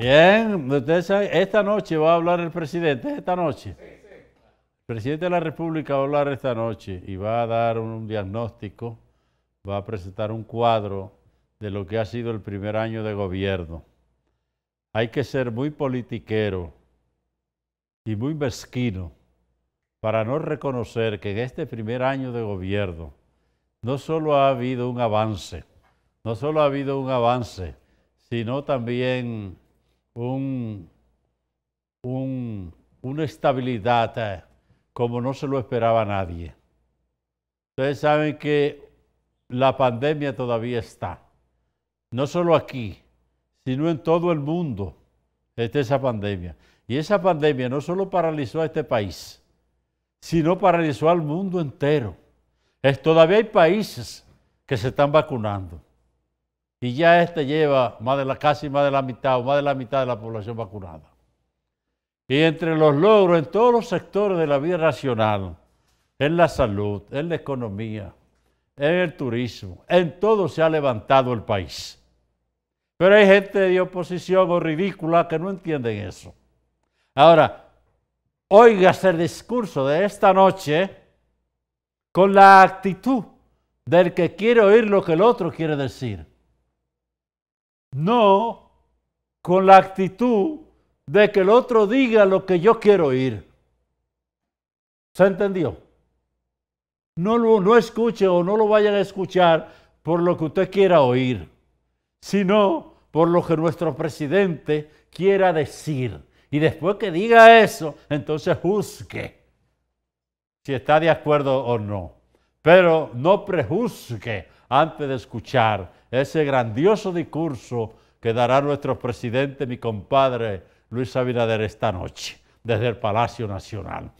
Bien, ustedes saben, esta noche va a hablar el presidente, esta noche. El presidente de la República va a hablar esta noche y va a dar un diagnóstico, va a presentar un cuadro de lo que ha sido el primer año de gobierno. Hay que ser muy politiquero y muy mezquino para no reconocer que en este primer año de gobierno no solo ha habido un avance, no solo ha habido un avance, sino también un, una estabilidad eh, como no se lo esperaba nadie. Ustedes saben que la pandemia todavía está, no solo aquí, sino en todo el mundo está esa pandemia. Y esa pandemia no solo paralizó a este país, sino paralizó al mundo entero. Es, todavía hay países que se están vacunando y ya este lleva más de la, casi más de la mitad o más de la mitad de la población vacunada. Y entre los logros en todos los sectores de la vida nacional, en la salud, en la economía, en el turismo, en todo se ha levantado el país. Pero hay gente de oposición o ridícula que no entienden eso. Ahora, oigas el este discurso de esta noche con la actitud del que quiere oír lo que el otro quiere decir no con la actitud de que el otro diga lo que yo quiero oír. ¿Se entendió? No lo no escuche o no lo vayan a escuchar por lo que usted quiera oír, sino por lo que nuestro presidente quiera decir. Y después que diga eso, entonces juzgue si está de acuerdo o no. Pero no prejuzgue antes de escuchar ese grandioso discurso que dará nuestro presidente, mi compadre Luis Abinader, esta noche desde el Palacio Nacional.